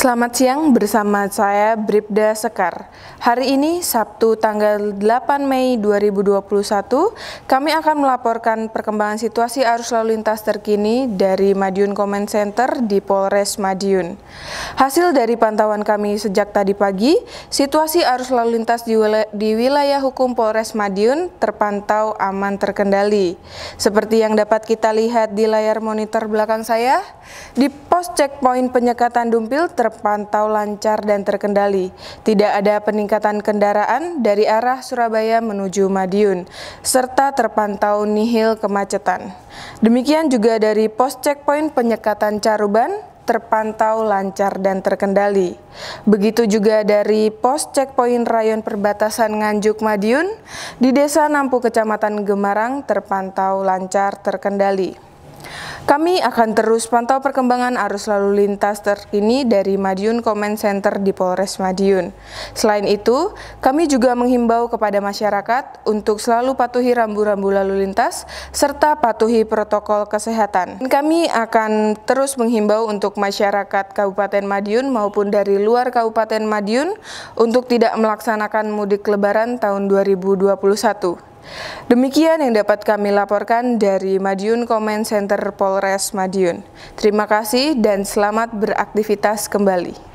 Selamat siang bersama saya Bribda Sekar. Hari ini Sabtu tanggal 8 Mei 2021, kami akan melaporkan perkembangan situasi arus lalu lintas terkini dari Madiun Comment Center di Polres Madiun. Hasil dari pantauan kami sejak tadi pagi, situasi arus lalu lintas di, wilayah, di wilayah hukum Polres Madiun terpantau aman terkendali. Seperti yang dapat kita lihat di layar monitor belakang saya, di pos checkpoint penyekatan Dumpil ter terpantau lancar dan terkendali. Tidak ada peningkatan kendaraan dari arah Surabaya menuju Madiun, serta terpantau nihil kemacetan. Demikian juga dari pos checkpoint penyekatan Caruban, terpantau lancar dan terkendali. Begitu juga dari pos checkpoint rayon perbatasan Nganjuk Madiun di Desa Nampu Kecamatan Gemarang terpantau lancar terkendali. Kami akan terus pantau perkembangan arus lalu lintas terkini dari Madiun Comment Center di Polres Madiun. Selain itu, kami juga menghimbau kepada masyarakat untuk selalu patuhi rambu-rambu lalu lintas serta patuhi protokol kesehatan. Kami akan terus menghimbau untuk masyarakat Kabupaten Madiun maupun dari luar Kabupaten Madiun untuk tidak melaksanakan mudik lebaran tahun 2021. Demikian yang dapat kami laporkan dari Madiun Comment Center Polres Madiun. Terima kasih dan selamat beraktivitas kembali.